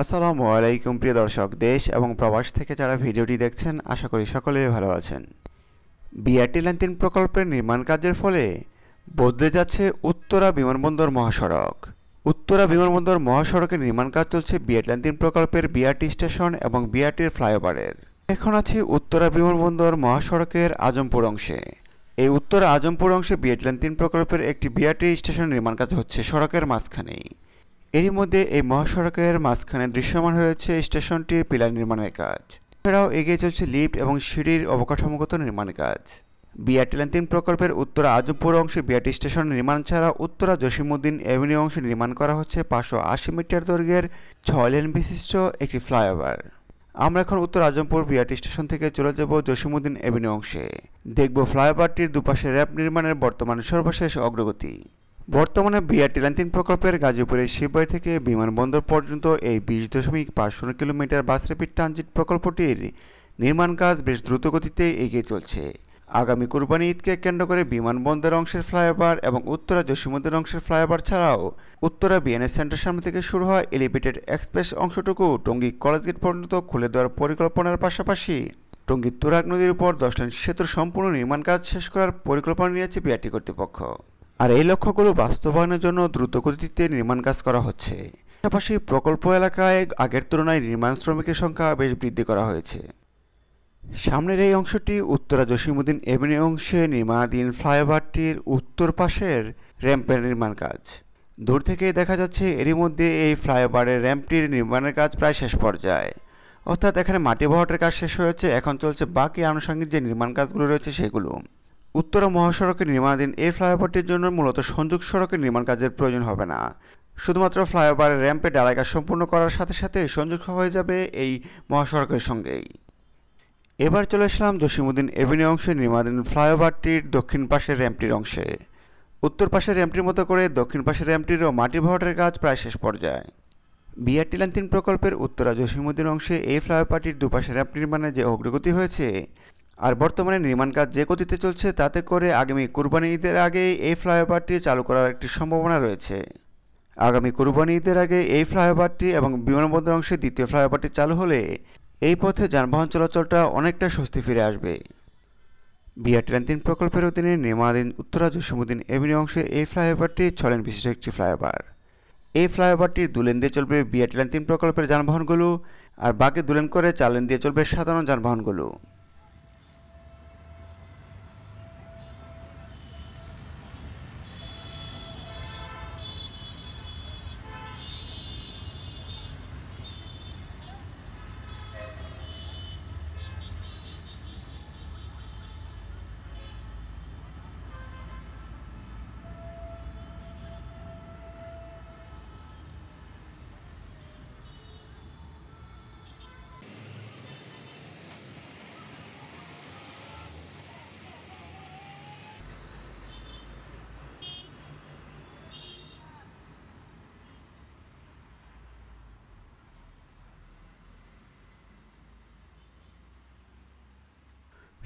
আসসালামু আলাইকুম প্রিয় দর্শক দেশ এবং প্রবাস থেকে যারা ভিডিওটি দেখছেন আশা করি সকলেই ভালো আছেন বিআরটি লাইন তিন প্রকল্পের নির্মাণ কাজের ফলে বদলে যাচ্ছে উত্তরা বিমানবন্দর মহাসড়ক উত্তরা বিমানবন্দর মহাসড়কের নির্মাণ কাজ চলছে বিআরটি লাইন তিন প্রকল্পের বিআরটি স্টেশন এবং বিআরটির ফ্লাইওভারের এখন আছি উত্তরা বিমানবন্দর মহাসড়কের আজমপুর অংশে এই উত্তরা আজমপুর অংশে বিআরটি লাইন তিন প্রকল্পের একটি বিআরটি স্টেশন নির্মাণ কাজ হচ্ছে সড়কের মাঝখানেই এরই মধ্যে এই মহাসড়কের মাঝখানে দৃশ্যমান হয়েছে স্টেশনটির পিলার নির্মাণের কাজ এছাড়াও এগিয়ে চলছে লিফট এবং সিঁড়ির অবকাঠামোগত নির্মাণ কাজ বিআরটি লাইন তিন প্রকল্পের উত্তরা আজমপুর অংশে বিআরটি স্টেশন নির্মাণ ছাড়া উত্তরা জসিমুদ্দিন এভিনিউ অংশে নির্মাণ করা হচ্ছে পাঁচশো আশি মিটার দৈর্ঘ্যের ছয় লেন বিশিষ্ট একটি ফ্লাইওভার আমরা এখন উত্তর আজমপুর বিআরটি স্টেশন থেকে চলে যাব জসিমুদ্দিন এভিনিউ অংশে দেখব ফ্লাইওভারটির দুপাশে র্যাপ নির্মাণের বর্তমান সর্বশেষ অগ্রগতি বর্তমানে বিআরটি লাইন তিন প্রকল্পের গাজীপুরের শিববাড়ি থেকে বিমানবন্দর পর্যন্ত এই বিশ দশমিক পাঁচশো কিলোমিটার বাস র্যাপিড ট্রানজিট প্রকল্পটির নির্মাণ কাজ বেশ দ্রুত গতিতে এগিয়ে চলছে আগামী কুরবানি ঈদকে কেন্দ্র করে বিমানবন্দর অংশের ফ্লাইওভার এবং উত্তরা জসীমুদ্দিন অংশের ফ্লাইওভার ছাড়াও উত্তরা বিএনএস সেন্টার সামনে থেকে শুরু হওয়া এলিভেটেড এক্সপ্রেস অংশটুকু টঙ্গী কলেজ গেট পর্যন্ত খুলে দেওয়ার পরিকল্পনার পাশাপাশি টঙ্গী তুরাগ নদীর উপর দশটান সেতুর সম্পূর্ণ নির্মাণ কাজ শেষ করার পরিকল্পনা নিয়েছে বিআরটি কর্তৃপক্ষ আর এই লক্ষ্যগুলো বাস্তবায়নের জন্য দ্রুতগতিতে নির্মাণ কাজ করা হচ্ছে পাশাপাশি প্রকল্প এলাকায় আগের তুলনায় নির্মাণ শ্রমিকের সংখ্যা বেশ বৃদ্ধি করা হয়েছে সামনের এই অংশটি উত্তরা জসিমুদ্দিন এভিনিউ অংশে নির্মাণাধীন ফ্লাইওভারটির উত্তর পাশের র্যাম্পের নির্মাণ কাজ দূর থেকে দেখা যাচ্ছে এরই মধ্যে এই ফ্লাইওভারের র্যাম্পটির নির্মাণের কাজ প্রায় শেষ পর্যায়ে অর্থাৎ এখানে মাটি ভরাটের কাজ শেষ হয়েছে এখন চলছে বাকি আনুষঙ্গিক যে নির্মাণ কাজগুলো রয়েছে সেগুলো উত্তরা মহাসড়কে নির্মাণাধীন এই ফ্লাইওভারটির জন্য মূলত সংযোগ সড়কের নির্মাণ কাজের প্রয়োজন হবে না শুধুমাত্র ফ্লাইওভারের র্যাম্পে ডালাই কাজ সম্পূর্ণ করার সাথে সাথে সংযোগ হয়ে যাবে এই মহাসড়কের সঙ্গেই এবার চলে আসলাম জসিমুদ্দিন এভিনিউ অংশে নির্মাণাধীন ফ্লাইওভারটির দক্ষিণ পাশের র্যাম্পটির অংশে উত্তর পাশের র্যাম্পটির মতো করে দক্ষিণ পাশের র্যাম্পটিরও মাটি ভরাটের কাজ প্রায় শেষ পর্যায়ে বিআরটি লান্তিন প্রকল্পের উত্তরা জসিমুদ্দিন অংশে এই ফ্লাইওভারটির দুপাশের র্যাম্প নির্মাণে যে অগ্রগতি হয়েছে আর বর্তমানে নির্মাণ কাজ যে গতিতে চলছে তাতে করে আগামী কুরবানি ঈদের আগে এই ফ্লাইওভারটি চালু করার একটি সম্ভাবনা রয়েছে আগামী কুরবানি ঈদের আগে এই ফ্লাইওভারটি এবং বিমানবন্দর অংশে দ্বিতীয় ফ্লাইওভারটি চালু হলে এই পথে যানবাহন চলাচলটা অনেকটা স্বস্তি ফিরে আসবে বিআর ট্রেন তিন প্রকল্পের অধীনে নির্মাণাধীন উত্তরা জসিমুদ্দিন এভিনিউ অংশে এই ফ্লাইওভারটি ছলেন বিশেষ একটি ফ্লাইওভার এই ফ্লাইওভারটির দুলেন দিয়ে চলবে বিআর ট্রেন তিন প্রকল্পের যানবাহনগুলো আর বাকি দুলেন করে চালেন দিয়ে চলবে সাধারণ যানবাহনগুলো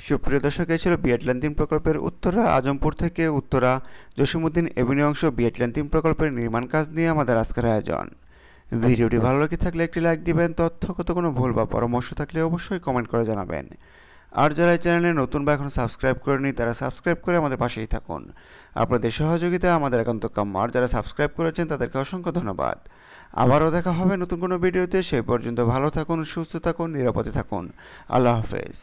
সুপ্রিয় দর্শক এই ছিল বিয়াটলান্তিন প্রকল্পের উত্তরা আজমপুর থেকে উত্তরা জসিমুদ্দিন এভিনি অংশ বিয়াটলান্তিন প্রকল্পের নির্মাণ কাজ নিয়ে আমাদের আজকের আয়োজন ভিডিওটি ভালো লাগে থাকলে একটি লাইক দিবেন তথ্যগত কোনো ভুল বা পরামর্শ থাকলে অবশ্যই কমেন্ট করে জানাবেন আর যারা এই চ্যানেলে নতুন বা এখন সাবস্ক্রাইব করেনি তারা সাবস্ক্রাইব করে আমাদের পাশেই থাকুন আপনাদের সহযোগিতা আমাদের একান্ত কাম্য আর যারা সাবস্ক্রাইব করেছেন তাদেরকে অসংখ্য ধন্যবাদ আবারও দেখা হবে নতুন কোনো ভিডিওতে সেই পর্যন্ত ভালো থাকুন সুস্থ থাকুন নিরাপদে থাকুন আল্লাহ হাফেজ